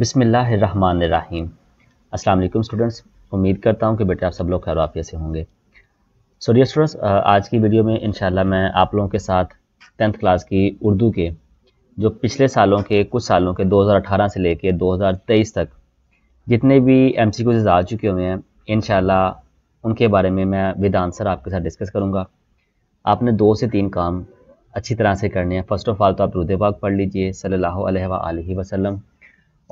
बिसमीम अल्लाम स्टूडेंट्स उम्मीद करता हूँ कि बेटे आप सब लोग खैर आफिया से होंगे सो डियर स्टूडेंट्स आज की वीडियो में इनशाला मैं आप लोगों के साथ टेंथ क्लास की उर्दू के जो पिछले सालों के कुछ सालों के 2018 से लेके 2023 तक जितने भी एम सी आ चुके हुए हैं इन उनके बारे में मैं विद आंसर आपके साथ डिस्कस करूँगा आपने दो से तीन काम अच्छी तरह से करने हैं फ़र्स्ट ऑफ़ ऑल तो आप रुदे पाक पढ़ लीजिए सल्ला वसलम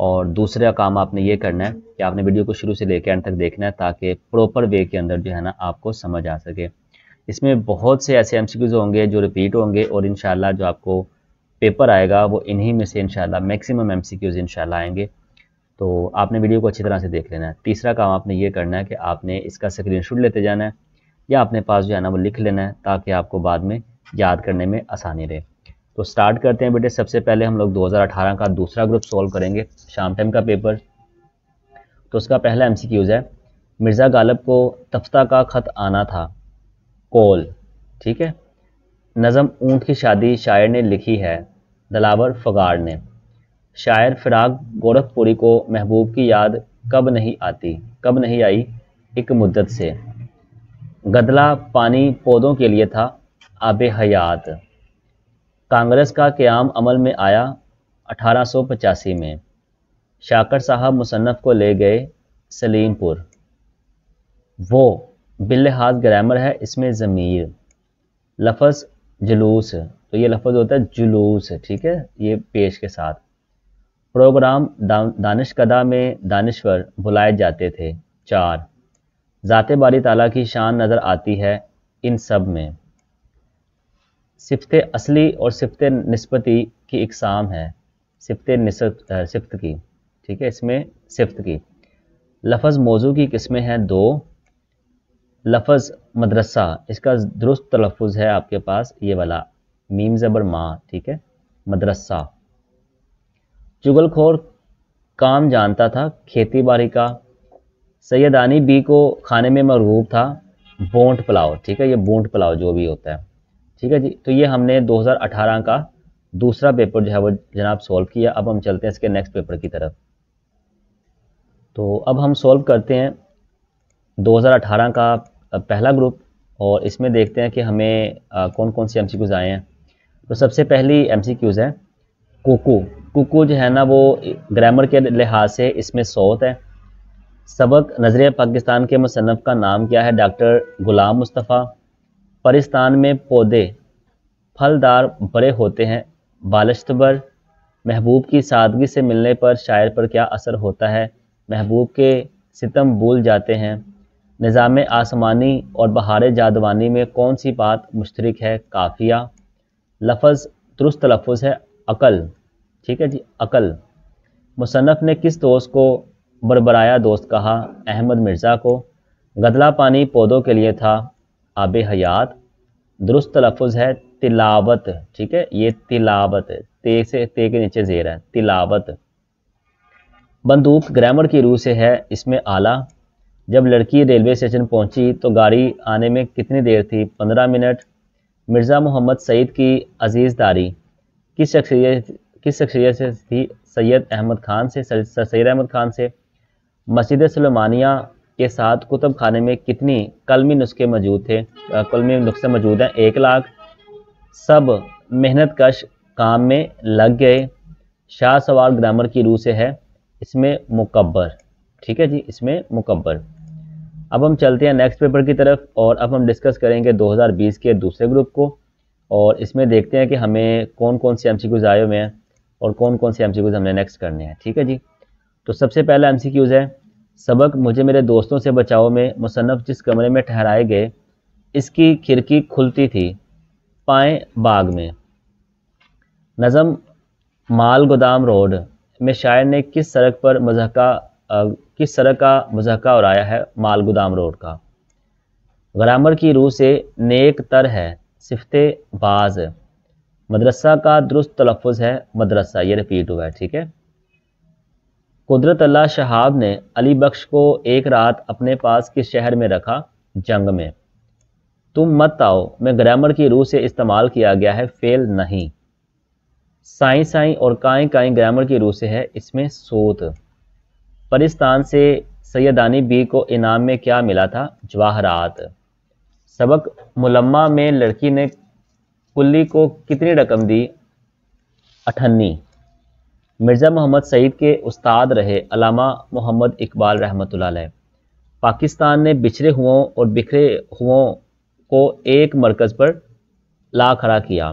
और दूसरा काम आपने ये करना है कि आपने वीडियो को शुरू से लेकर एंड तक देखना है ताकि प्रॉपर वे के अंदर जो है ना आपको समझ आ सके इसमें बहुत से ऐसे एम होंगे जो रिपीट होंगे और इन जो आपको पेपर आएगा वो इन्हीं में से इन मैक्सिमम एम सी आएंगे तो आपने वीडियो को अच्छी तरह से देख लेना है तीसरा काम आपने ये करना है कि आपने इसका स्क्रीनशॉट लेते जाना है या अपने पास जो है ना वो लिख लेना है ताकि आपको बाद में याद करने में आसानी रहे तो स्टार्ट करते हैं बेटे सबसे पहले हम लोग 2018 का दूसरा ग्रुप सॉल्व करेंगे शाम टाइम का पेपर तो उसका पहला एम है मिर्ज़ा गालब को तफ्ता का ख़त आना था कॉल ठीक है नज़म ऊंट की शादी शायर ने लिखी है दलावर फगाड़ ने शायर फिराग गोरखपुरी को महबूब की याद कब नहीं आती कब नहीं आई एक मुद्दत से गदला पानी पौधों के लिए था आब हयात कांग्रेस का क्याम अमल में आया अठारह में शाकर साहब मुसन्फ़ को ले गए सलीमपुर वो बिल्लहाज ग्रामर है इसमें ज़मीर लफज जुलूस तो ये लफज होता है जुलूस ठीक है ये पेश के साथ प्रोग्राम दा, दानिश कदा में दानश्वर बुलाए जाते थे चार ज़ात बारी ताला की शान नज़र आती है इन सब में सिफत असली और सिफत नस्बती की इकसाम है सिफत सिफत की ठीक है इसमें सिफत की लफज मौजू की किस्में हैं दो लफज मदरसा इसका दुरुस्त तलफ़ है आपके पास ये वाला मीम ज़बर माँ ठीक है मदरसा चुगलखोर काम जानता था खेती बाड़ी का सैदानी बी को खाने में मरगूब था बोंट पलाव ठीक है ये बोंट पुलाव जो भी होता है ठीक है जी तो ये हमने 2018 का दूसरा पेपर जो है वो जनाब सॉल्व किया अब हम चलते हैं इसके नेक्स्ट पेपर की तरफ तो अब हम सॉल्व करते हैं 2018 का पहला ग्रुप और इसमें देखते हैं कि हमें कौन कौन से एम आए हैं तो सबसे पहली एम है कोको कोको जो है ना वो ग्रामर के लिहाज से इसमें सौत है सबक नज़र पाकिस्तान के मुसनफ़ का नाम क्या है डॉक्टर गुलाम मुस्तफ़ा परिस्तान में पौधे फलदार बड़े होते हैं बालश्तबर महबूब की सादगी से मिलने पर शायर पर क्या असर होता है महबूब के सितम भूल जाते हैं निज़ाम आसमानी और बहार जादवानी में कौन सी बात मुश्तरक है काफिया लफज दुरुस्त लफज है अकल ठीक है जी अकल मुसनफ़ ने किस दोस्त को बरबराया दोस्त कहा अहमद मिर्ज़ा को गदला पानी पौधों के लिए था आब हयात दुरुस्त लफज है तिलावत ठीक है ये तिलावत ते से ते के नीचे जेर है तिलावत बंदूक ग्रामर की रूह से है इसमें आला जब लड़की रेलवे स्टेशन पहुंची तो गाड़ी आने में कितनी देर थी पंद्रह मिनट मिर्ज़ा मोहम्मद सईद की अजीज़दारी किस शख्सियत किस शख्सियत से थी सैयद अहमद खान से सैद अहमद खान से मस्जिद सलमानिया के साथ कुतुब खाने में कितनी कलमी नुस्खे मौजूद थे कलमी नुस्खे मौजूद हैं एक लाख सब मेहनत कश काम में लग गए शाह सवाल ग्रामर की रूह से है इसमें मुकबर ठीक है जी इसमें मुकबर अब हम चलते हैं नेक्स्ट पेपर की तरफ और अब हम डिस्कस करेंगे 2020 के दूसरे ग्रुप को और इसमें देखते हैं कि हमें कौन कौन से एम सी क्यूज़ आए हुए हैं और कौन कौन से एम सी क्यूज़ हमने नेक्स्ट करने हैं ठीक है जी तो सबसे पहला एम सी क्यूज़ है सबक मुझे मेरे दोस्तों से बचाओ में मुसनफ़ जिस कमरे में ठहराए गए इसकी खिड़की खुलती थी पाए बाग में नज़म माल गोदाम रोड में शायर ने किस सड़क पर मजहका किस सड़क का मजहका और आया है माल गोदाम रोड का ग्रामर की रूह से नेक तर है सिफते बाज़ मदरसा का दुरुस्त तलफ़ है मदरसा ये रिपीट हुआ है ठीक है कुदरत अल्लाह शहाब ने अली बख्श को एक रात अपने पास किस शहर में रखा जंग में तुम मत आओ मैं ग्रामर की रूह से इस्तेमाल किया गया है फेल नहीं साई साई और काई काई ग्रामर की रूह से है इसमें सोत परिस्तान से सैदानी बी को इनाम में क्या मिला था जवाहरात सबक मुलम्मा में लड़की ने कुल्ली को कितनी रकम दी अठन्नी मिर्ज़ा मोहम्मद सईद के उस्ताद रहे अलामा मोहम्मद इकबाल रहमत पाकिस्तान ने बिछड़े हुओं और बिखरे हुओं को एक मरकज़ पर ला खड़ा किया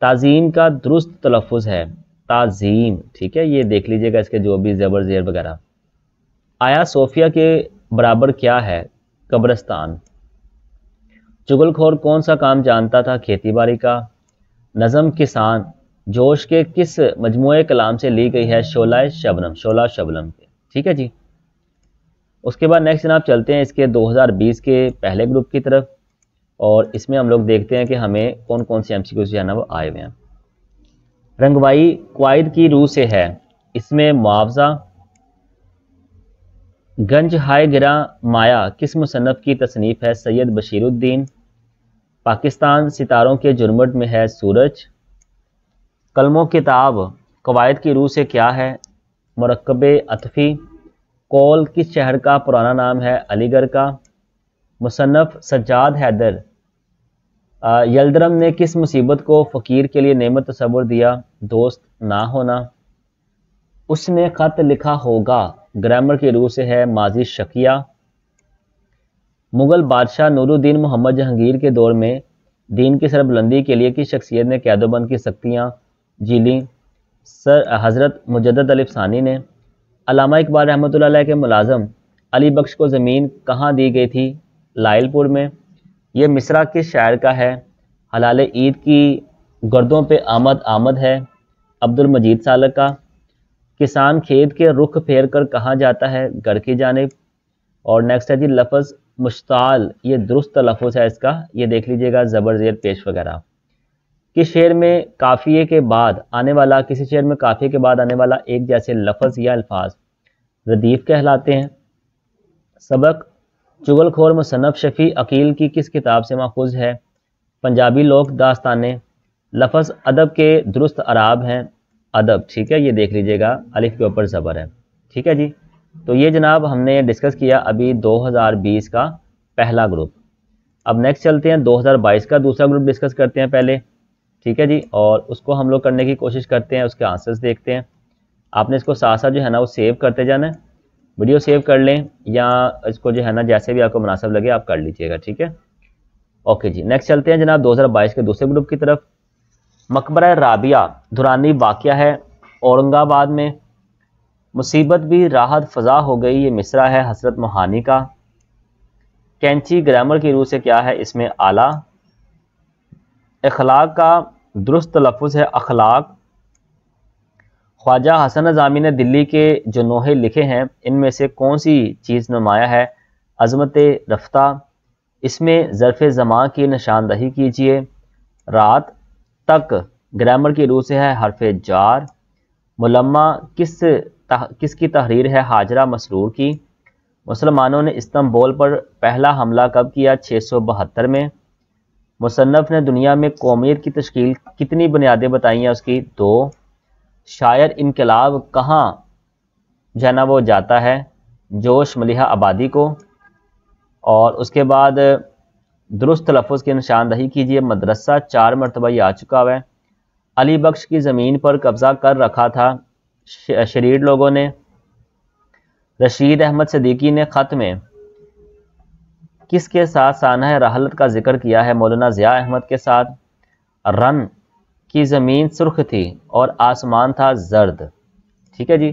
ताज़ीम का दुरुस्त तलफ़ है ताज़ीम ठीक है ये देख लीजिएगा इसके जो भी ज़बर ज़ेर वगैरह आया सोफिया के बराबर क्या है कब्रस्तान चुगलखोर कौन सा काम जानता था खेती बाड़ी का नज़म किसान जोश के किस मजमु कलाम से ली गई है शोला शबनम शोला शबनम ठीक है जी उसके बाद नेक्स्ट जनाब चलते हैं इसके 2020 के पहले ग्रुप की तरफ और इसमें हम लोग देखते हैं कि हमें कौन कौन से एम सी क्यूज जाना वो आए हुए हैं रंगवाई क्वाइद की रूह से है इसमें मुआवजा गंज हाय गिरा माया किस मुसनफ़ की तसनीफ़ है सैयद बशीरुद्दीन पाकिस्तान सितारों के जुर्मट में है सूरज कलमो किताब कवायद की रूह से क्या है मरकब अतफ़ी कौल किस शहर का पुराना नाम है अलीगढ़ का मुसनफ़ सज्जाद हैदर यलदरम ने किस मुसीबत को फ़कीर के लिए नमत तस्वुर दिया दोस्त ना होना उसने ख़त लिखा होगा ग्रामर की रूह से है माजी शकिया मुग़ल बादशाह नूरुद्दीन मोहम्मद जहांगीर के दौर में दीन की सरबुलंदी के लिए किस शख्सियत ने कैदोबंद की सख्तियाँ जीली सर हज़रत मुजद अली सानी ने अलामा इकबाल रहमत के मुलाजम अली बख्श को ज़मीन कहाँ दी गई थी लायलपुर में यह मिसरा किस शायर का है हलाल ईद की गर्दों पे आमद आमद है अब्दुल मजीद सालक का किसान खेत के रुख फेर कर कहाँ जाता है घर की जानब और नेक्स्ट है जी लफज मुश्ताल ये दुरुस्त लफज है इसका ये देख लीजिएगा ज़बर ज़ेर पेश वगैरह कि शेर में काफ़िए के बाद आने वाला किसी शेर में काफ़िए के बाद आने वाला एक जैसे लफज या अल्फाज रदीफ़ कहलाते हैं सबक चुगलखोर मुसनफ़ शफ़ी अकील की किस किताब से माखूज है पंजाबी लोक दास्तान लफज अदब के दुरुस्त अराब हैं अदब ठीक है ये देख लीजिएगा अलिफ के ऊपर ज़बर है ठीक है जी तो ये जनाब हमने डिस्कस किया अभी 2020 का पहला ग्रुप अब नेक्स्ट चलते हैं 2022 का दूसरा ग्रुप डिस्कस करते हैं पहले ठीक है जी और उसको हम लोग करने की कोशिश करते हैं उसके आंसर्स देखते हैं आपने इसको साथ साथ जो है ना वो सेव करते जाना है वीडियो सेव कर लें या इसको जो है ना जैसे भी आपको मुनासिब लगे आप कर लीजिएगा ठीक है ओके जी नेक्स्ट चलते हैं जनाब 2022 के दूसरे ग्रुप की तरफ मकबरा राबिया दुरानी वाक़ है औरंगाबाद में मुसीबत भी राहत फ़जा हो गई ये मिसरा है हसरत मोहानी का कैंची ग्रामर की रूह से क्या है इसमें आला अखलाक का दुरुस्त तलफ़ है अखलाक ख्वाजा हसन अजामी ने दिल्ली के जो नोहे लिखे हैं इनमें से कौन सी चीज़ नुमाया है अजमत रफ्ता इसमें ज़रफ़ ज़मा की निशानदही कीजिए रात तक ग्रामर की रूह से है हरफ जार मुलम्मा किस तह, किसकी तहरीर है हाजरा मसरूर की मुसलमानों ने इस्तांबुल पर पहला हमला कब किया छः सौ बहत्तर में मुसनफ़ ने दुनिया में कौमियत की तश्कील कितनी बुनियादें बताई हैं उसकी दो शायर इनकलाब कहाँ जो है ना वो जाता है जोश मलिहा आबादी को और उसके बाद दुरुस्त लफ्ज़ की निशानदही कीजिए मदरसा चार मरतबा ही आ चुका हुआ है अली बख्श की ज़मीन पर कब्ज़ा कर रखा था शरीर लोगों ने रशीद अहमद सदीकी ने ख़त में किसके साथ साना राहलत का जिक्र किया है मौलाना ज़िया अहमद के साथ रन की ज़मीन सुर्ख थी और आसमान था जर्द ठीक है जी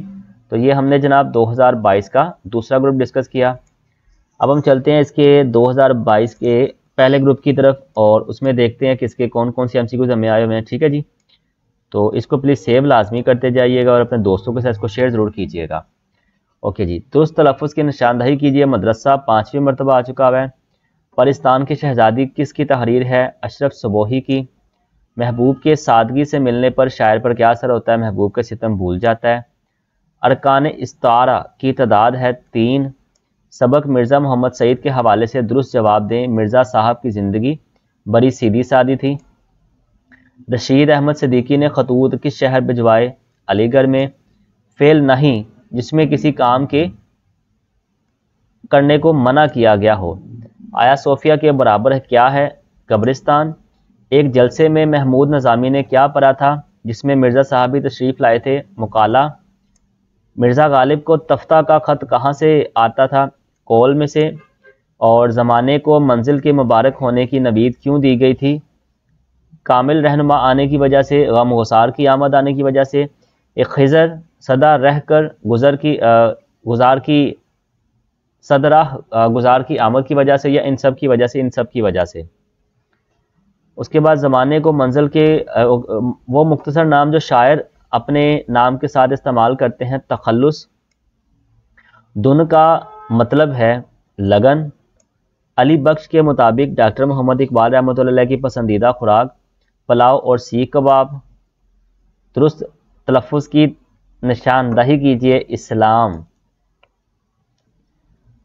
तो ये हमने जनाब 2022 का दूसरा ग्रुप डिस्कस किया अब हम चलते हैं इसके 2022 के पहले ग्रुप की तरफ और उसमें देखते हैं किसके कौन कौन से एम सी हमें आए हुए हैं ठीक है जी तो इसको प्लीज़ सेव लाजमी करते जाइएगा और अपने दोस्तों के साथ इसको शेयर ज़रूर कीजिएगा ओके जी दुरुस्त तो तलफ़ की निशानदही कीजिए मदरसा पाँचवीं मरतबा आ चुका है पाकिस्तान की शहजादी किसकी तहरीर है अशरफ सबोही की महबूब के सादगी से मिलने पर शायर पर क्या असर होता है महबूब का सितम भूल जाता है अरकान इस्तारा की तादाद है तीन सबक मिर्ज़ा मोहम्मद सईद के हवाले से दुरुस्त जवाब दें मिर्ज़ा साहब की ज़िंदगी बड़ी सीधी सादी थी रशीद अहमद सदीकी ने खतूत किस शहर भिजवाए अलीगढ़ में फेल नहीं जिसमें किसी काम के करने को मना किया गया हो आया सोफिया के बराबर क्या है कब्रिस्तान एक जलसे में महमूद नजामी ने क्या पढ़ा था जिसमें मिर्ज़ा साहबी तशरीफ़ लाए थे मुकाला मिर्ज़ा गालिब को तफ्ता का ख़त कहाँ से आता था कॉल में से और ज़माने को मंजिल के मुबारक होने की नबीद क्यों दी गई थी कामिल रहनमा आने की वजह से गम गसार की आमद आने की वजह से एक खज़र सदा रह कर गुज़र की गुज़ार की सदरा गुज़ार की आमद की वजह से या इन सब की वजह से इन सब की वजह से उसके बाद ज़माने को मंजिल के वो मुख्तसर नाम जो शायर अपने नाम के साथ इस्तेमाल करते हैं तखलस दुन का मतलब है लगन अली बख्श के मुताबिक डॉक्टर मोहम्मद इकबाल रहमत की पसंदीदा खुराक पुलाव और सीख कबाब दुरुस्त तलफ़ की निशानदही कीजिए इस्लाम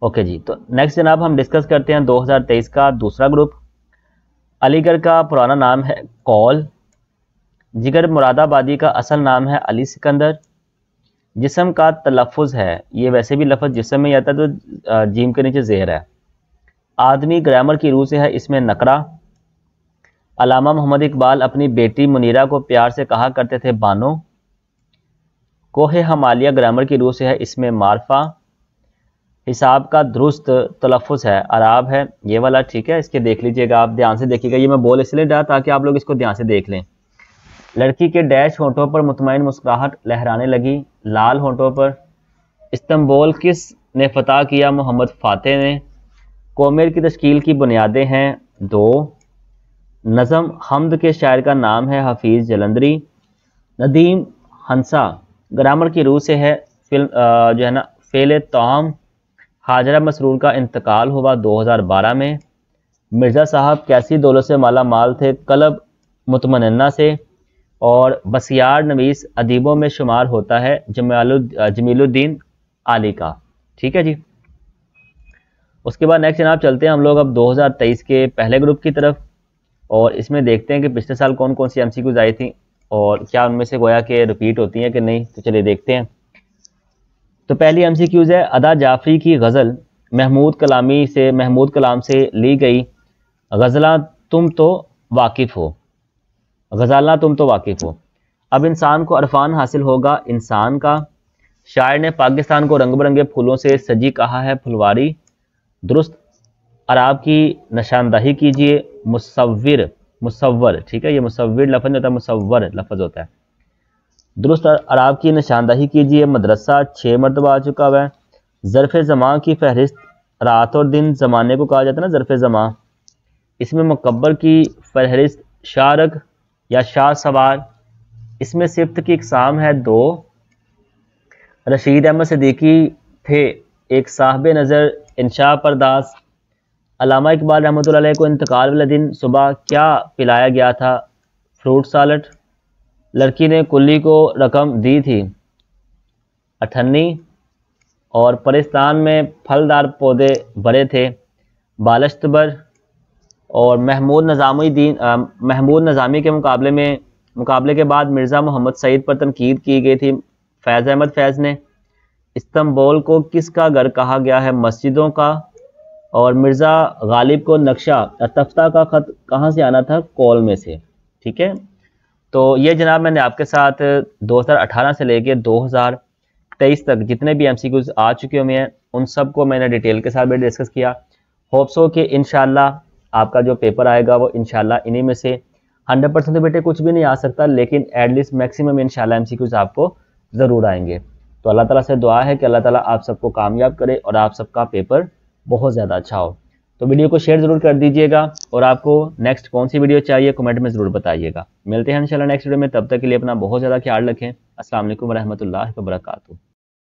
ओके जी तो नेक्स्ट जनाब हम डिस्कस करते हैं 2023 का दूसरा ग्रुप अलीगढ़ का पुराना नाम है कौल जिगर मुरादाबादी का असल नाम है अली सिकंदर जिसम का तलफ़ है ये वैसे भी लफज जिसम में आता है तो जीम के नीचे जहर है आदमी ग्रामर की रूह से है इसमें नकरा अलामा मोहम्मद इकबाल अपनी बेटी मुनीरा को प्यार से कहा करते थे बानो कोह हमालिया ग्रामर की रूह से है इसमें मारफा हिसाब का दुरुस्त तलफ़ है अराब है ये वाला ठीक है इसके देख लीजिएगा आप ध्यान से देखिएगा ये मैं बोल इसलिए डा ताकि आप लोग इसको ध्यान से देख लें लड़की के डैश होंठों पर मुतमिन मुस्कुराहट लहराने लगी लाल होंठों पर इस्तंबोल किस ने फतह किया मोहम्मद फ़ातह ने कोमेर की तश्कील की बुनियादें हैं दो नज़म हमद के शायर का नाम है हफीज़ जलंदरी नदीम हंसा ग्रामर की रूह से है फिल्म जो है ना फेल तोम हाजरा मसरूर का इंतकाल हुआ 2012 में मिर्ज़ा साहब कैसी दौलत से माला माल थे कलब मुतमन्ना से और बसियार नवीस अदीबों में शुमार होता है जमाल जमीलुद्दीन आली का ठीक है जी उसके बाद नेक्स्ट जनाब चलते हैं हम लोग अब 2023 के पहले ग्रुप की तरफ और इसमें देखते हैं कि पिछले साल कौन कौन सी एम सी आई थी और क्या उनमें से गोया के रिपीट होती हैं कि नहीं तो चलिए देखते हैं तो पहली एम सी क्यूज़ है अदा जाफरी की गज़ल महमूद कलामी से महमूद कलाम से ली गई गज़ला तुम तो वाकिफ़ हो गज़ला तुम तो वाकिफ़ हो अब इंसान को अरफान हासिल होगा इंसान का शायर ने पाकिस्तान को रंग बिरंगे फूलों से सजी कहा है फुलवारी दुरुस्त अराब की नशानदही कीजिए मुसविर मुसवर ठीक है ये मुसवर लफज होता है मुसवर लफज होता है दुरुस्त अराब की निशानदाही कीजिए मदरसा छः मरतबा आ चुका हुआ है ज़रफ़ ज़मा की फहरिस्त रात और दिन ज़माने को कहा जाता है ना ज़रफ़ ज़मा इसमें मुकबर की फहरिस्त शारक या शाह सवार इसमें सिफ्त की इकसाम है दो रशीद अहमद सदीकी थे एक साहब नज़र इंशा परदास अलामा इकबाल रहमत को इंतकाल वाले दिन सुबह क्या पिलाया गया था फ्रूट सालट लड़की ने कुल्ली को रकम दी थी अठन्नी और परिस्तान में फलदार पौधे बड़े थे बालश्तबर और महमूद नजामी दीन महमूद नजामी के मुकाबले में मुकाबले के बाद मिर्ज़ा मोहम्मद सईद पर तनकीद की गई थी फैज़ अहमद फैज़ ने इस्तंबोल को किसका घर कहा गया है मस्जिदों का और मिर्ज़ा गालिब को नक्शा तफ्ता का ख़त कहाँ से आना था कॉल में से ठीक है तो ये जनाब मैंने आपके साथ 2018 से लेके 2023 तक जितने भी एम आ चुके हुए हैं उन सब को मैंने डिटेल के साथ भी डिस्कस किया होप्सो कि इन आपका जो पेपर आएगा वो इन इन्हीं में से हंड्रेड परसेंट बेटे कुछ भी नहीं आ सकता लेकिन एटलीस्ट मैक्सिमम इन शाला आपको ज़रूर आएंगे तो अल्लाह ताला से दुआ है कि अल्लाह ताला आप सबको कामयाब करे और आप सबका पेपर बहुत ज़्यादा अच्छा हो तो वीडियो को शेयर ज़रूर कर दीजिएगा और आपको नेक्स्ट कौन सी वीडियो चाहिए कमेंट में ज़रूर बताइएगा मिलते हैं इंशाल्लाह नेक्स्ट वीडियो में तब तक के लिए अपना बहुत ज़्यादा ख्याल रखें असल वरहमल वर्का